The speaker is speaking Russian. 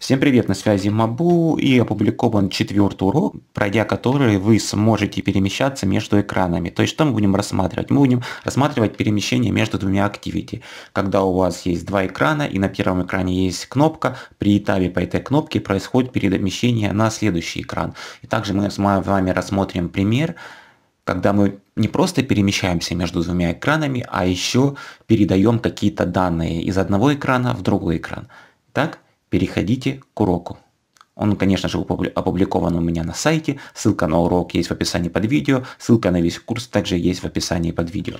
Всем привет, на связи Мабу и опубликован четвертый урок, пройдя который вы сможете перемещаться между экранами. То есть что мы будем рассматривать? Мы будем рассматривать перемещение между двумя активити. Когда у вас есть два экрана и на первом экране есть кнопка, при этапе по этой кнопке происходит перемещение на следующий экран. И также мы с вами рассмотрим пример, когда мы не просто перемещаемся между двумя экранами, а еще передаем какие-то данные из одного экрана в другой экран. Так? переходите к уроку. Он, конечно же, опубликован у меня на сайте, ссылка на урок есть в описании под видео, ссылка на весь курс также есть в описании под видео.